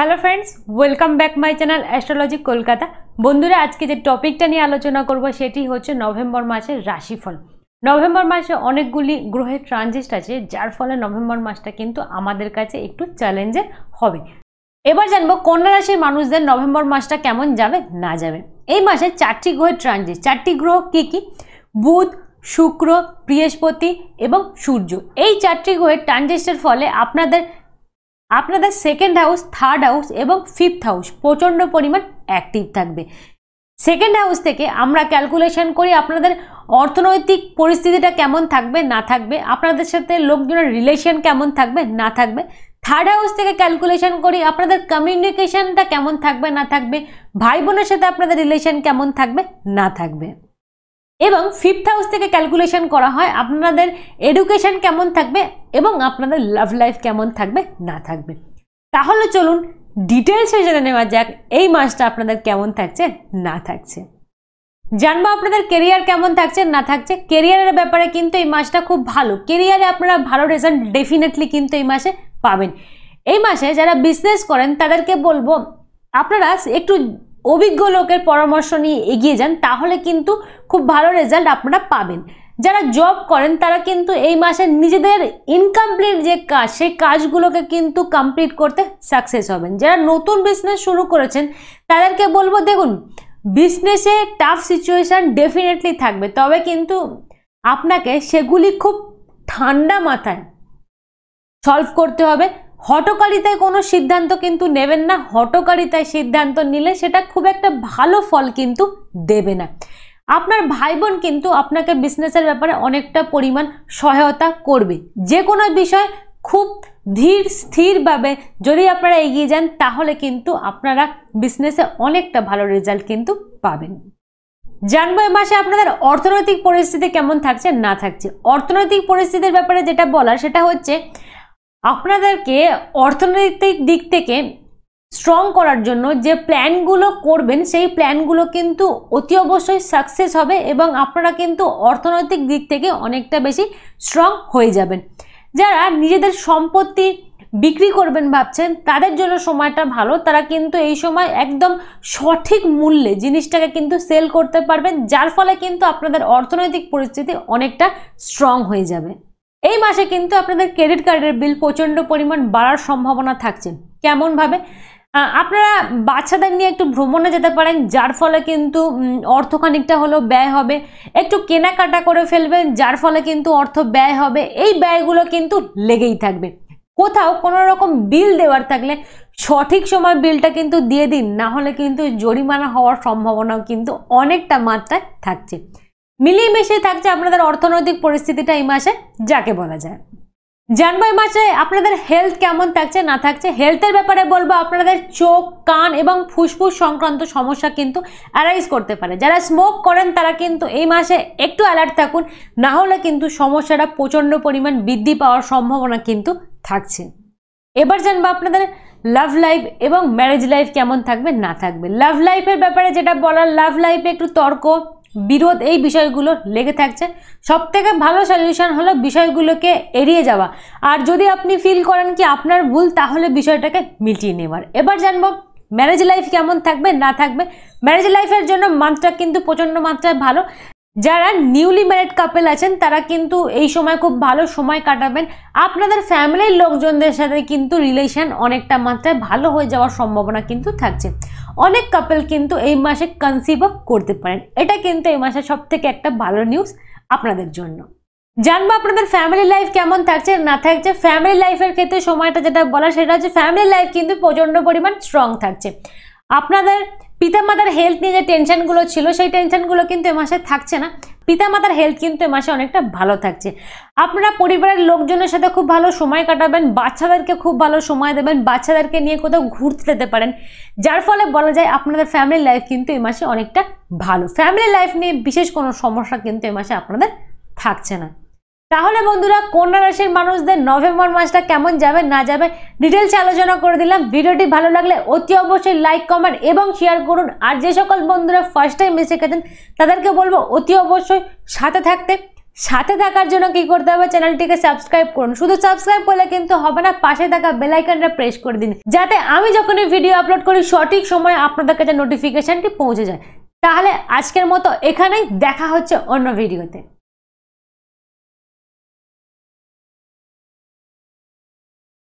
hello friends welcome back my channel astrology Kolkata বন্ধুরা আজকে যে টপিকটা নিয়ে আলোচনা করব সেটি হচ্ছে নভেম্বর মাসের রাশিফল নভেম্বর মাসে অনেকগুলি গ্রহের ট্রানজিস্ট আছে যার ফলে নভেম্বর মাসটা কিন্তু আমাদের কাছে একটু চ্যালেঞ্জের হবে এবার জানবো কন্যা রাশির মানুষদের নভেম্বর মাসটা কেমন যাবে না যাবে এই মাসে চারটি গ্রহের ট্রানজিট চারটি গ্রহ কী কী বুধ শুক্র বৃহস্পতি এবং সূর্য এই চারটি গ্রহের ট্রানজিস্টের ফলে আপনাদের আপনাদের সেকেন্ড হাউস থার্ড হাউস এবং ফিফথ হাউস প্রচণ্ড পরিমাণ অ্যাক্টিভ থাকবে সেকেন্ড হাউস থেকে আমরা ক্যালকুলেশন করি আপনাদের অর্থনৈতিক পরিস্থিতিটা কেমন থাকবে না থাকবে আপনাদের সাথে লোকজনের রিলেশন কেমন থাকবে না থাকবে থার্ড হাউস থেকে ক্যালকুলেশন করি আপনাদের কমিউনিকেশনটা কেমন থাকবে না থাকবে ভাই বোনের সাথে আপনাদের রিলেশন কেমন থাকবে না থাকবে এবং ফিফথ হাউস থেকে ক্যালকুলেশন করা হয় আপনাদের এডুকেশন কেমন থাকবে এবং আপনাদের লাভ লাইফ কেমন থাকবে না থাকবে তাহলে চলুন ডিটেলসে জেনে নেওয়া যাক এই মাসটা আপনাদের কেমন থাকছে না থাকছে জানবো আপনাদের কেরিয়ার কেমন থাকছে না থাকছে কেরিয়ারের ব্যাপারে কিন্তু এই মাসটা খুব ভালো কেরিয়ারে আপনারা ভালো রেজাল্ট ডেফিনেটলি কিন্তু এই মাসে পাবেন এই মাসে যারা বিজনেস করেন তাদেরকে বলবো আপনারা একটু অভিজ্ঞ লোকের পরামর্শ নিয়ে এগিয়ে যান তাহলে কিন্তু খুব ভালো রেজাল্ট আপনারা পাবেন যারা জব করেন তারা কিন্তু এই মাসে নিজেদের ইনকমপ্লিট যে কাজ সেই কাজগুলোকে কিন্তু কমপ্লিট করতে সাকসেস হবেন যারা নতুন বিজনেস শুরু করেছেন তাদেরকে বলবো দেখুন বিজনেসে টাফ সিচুয়েশান ডেফিনেটলি থাকবে তবে কিন্তু আপনাকে সেগুলি খুব ঠান্ডা মাথায় সলভ করতে হবে হটকারিতায় কোনো সিদ্ধান্ত কিন্তু নেবেন না হটকারিতায় সিদ্ধান্ত নিলে সেটা খুব একটা ভালো ফল কিন্তু দেবে না আপনার ভাই বোন কিন্তু আপনাকে বিজনেসের ব্যাপারে অনেকটা পরিমাণ সহায়তা করবে যে কোনো বিষয় খুব ধীর স্থিরভাবে যদি আপনারা এগিয়ে যান তাহলে কিন্তু আপনারা বিজনেসে অনেকটা ভালো রেজাল্ট কিন্তু পাবেন জানবো এ মাসে আপনাদের অর্থনৈতিক পরিস্থিতি কেমন থাকছে না থাকছে অর্থনৈতিক পরিস্থিতির ব্যাপারে যেটা বলা সেটা হচ্ছে আপনাদেরকে অর্থনৈতিক দিক থেকে স্ট্রং করার জন্য যে প্ল্যানগুলো করবেন সেই প্ল্যানগুলো কিন্তু অতি অবশ্যই সাকসেস হবে এবং আপনারা কিন্তু অর্থনৈতিক দিক থেকে অনেকটা বেশি স্ট্রং হয়ে যাবেন যারা নিজেদের সম্পত্তি বিক্রি করবেন ভাবছেন তাদের জন্য সময়টা ভালো তারা কিন্তু এই সময় একদম সঠিক মূল্যে জিনিসটাকে কিন্তু সেল করতে পারবেন যার ফলে কিন্তু আপনাদের অর্থনৈতিক পরিস্থিতি অনেকটা স্ট্রং হয়ে যাবে এই মাসে কিন্তু আপনাদের ক্রেডিট কার্ডের বিল প্রচণ্ড পরিমাণ বাড়ার সম্ভাবনা থাকছে কেমনভাবে আপনারা বাচ্চাদের নিয়ে একটু ভ্রমণে যেতে পারেন যার ফলে কিন্তু অর্থ খানিকটা হলেও ব্যয় হবে একটু কেনাকাটা করে ফেলবেন যার ফলে কিন্তু অর্থ ব্যয় হবে এই ব্যয়গুলো কিন্তু লেগেই থাকবে কোথাও কোনো রকম বিল দেওয়ার থাকলে সঠিক সময় বিলটা কিন্তু দিয়ে দিন না হলে কিন্তু জরিমানা হওয়ার সম্ভাবনাও কিন্তু অনেকটা মাত্রায় থাকছে মিলিয়ে মিশিয়ে থাকছে আপনাদের অর্থনৈতিক পরিস্থিতিটা এই মাসে যাকে বলা যায় জানবো এই মাসে আপনাদের হেলথ কেমন থাকছে না থাকছে হেলথের ব্যাপারে বলবো আপনাদের চোখ কান এবং ফুসফুস সংক্রান্ত সমস্যা কিন্তু অ্যারাইজ করতে পারে যারা স্মোক করেন তারা কিন্তু এই মাসে একটু অ্যালার্ট থাকুন না হলে কিন্তু সমস্যাটা প্রচণ্ড পরিমাণ বৃদ্ধি পাওয়ার সম্ভাবনা কিন্তু থাকছে এবার জানবো আপনাদের লাভ লাইফ এবং ম্যারেজ লাইফ কেমন থাকবে না থাকবে লাভ লাইফের ব্যাপারে যেটা বলার লাভ লাইফে একটু তর্ক বিরোধ এই বিষয়গুলো লেগে থাকছে সব থেকে ভালো সলিউশন হলো বিষয়গুলোকে এড়িয়ে যাওয়া আর যদি আপনি ফিল করেন কি আপনার ভুল তাহলে বিষয়টাকে মিটিয়ে নেওয়ার এবার জানবো ম্যারেজ লাইফ কেমন থাকবে না থাকবে ম্যারেজ লাইফের জন্য মাত্রা কিন্তু প্রচণ্ড মাত্রায় ভালো যারা নিউলি ম্যারিড কাপেল আছেন তারা কিন্তু এই সময় খুব ভালো সময় কাটাবেন আপনাদের ফ্যামিলির লোকজনদের সাথে কিন্তু রিলেশন অনেকটা মাত্রায় ভালো হয়ে যাওয়ার সম্ভাবনা কিন্তু থাকছে অনেক কাপল কিন্তু এই মাসে কনসিভও করতে পারেন এটা কিন্তু এই মাসে সব থেকে একটা ভালো নিউজ আপনাদের জন্য জানবো আপনাদের ফ্যামিলি লাইফ কেমন থাকছে না থাকছে ফ্যামিলি লাইফের ক্ষেত্রে সময়টা যেটা বলা সেটা হচ্ছে ফ্যামিলি লাইফ কিন্তু প্রচণ্ড পরিমাণ স্ট্রং থাকছে আপনাদের পিতামাতার হেলথ নিয়ে যে টেনশানগুলো ছিল সেই টেনশানগুলো কিন্তু এ মাসে থাকছে না পিতামাতার হেলথ কিন্তু এ মাসে অনেকটা ভালো থাকছে আপনারা পরিবারের লোকজনের সাথে খুব ভালো সময় কাটাবেন বাচ্চাদেরকে খুব ভালো সময় দেবেন বাচ্চাদেরকে নিয়ে কোথাও ঘুরতে যেতে পারেন যার ফলে বলা যায় আপনাদের ফ্যামিলি লাইফ কিন্তু এ মাসে অনেকটা ভালো ফ্যামিলি লাইফ নিয়ে বিশেষ কোনো সমস্যা কিন্তু এ মাসে আপনাদের থাকছে না তাহলে বন্ধুরা কন্যা রাশির মানুষদের নভেম্বর মাসটা কেমন যাবে না যাবে ডিটেলস আলোচনা করে দিলাম ভিডিওটি ভালো লাগলে অতি অবশ্যই লাইক কমেন্ট এবং শেয়ার করুন আর যে সকল বন্ধুরা ফার্স্ট টাইম এসে গেছেন তাদেরকে বলবো অতি অবশ্যই সাথে থাকতে সাথে থাকার জন্য কি করতে হবে চ্যানেলটিকে সাবস্ক্রাইব করুন শুধু সাবস্ক্রাইব করলে কিন্তু হবে না পাশে থাকা বেলাইকানটা প্রেস করে দিন যাতে আমি যখনই ভিডিও আপলোড করি সঠিক সময়ে আপনাদের কাছে নোটিফিকেশানটি পৌঁছে যায় তাহলে আজকের মতো এখানেই দেখা হচ্ছে অন্য ভিডিওতে